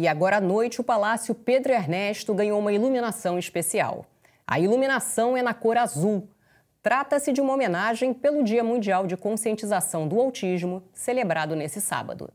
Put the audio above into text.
E agora à noite, o Palácio Pedro Ernesto ganhou uma iluminação especial. A iluminação é na cor azul. Trata-se de uma homenagem pelo Dia Mundial de Conscientização do Autismo, celebrado nesse sábado.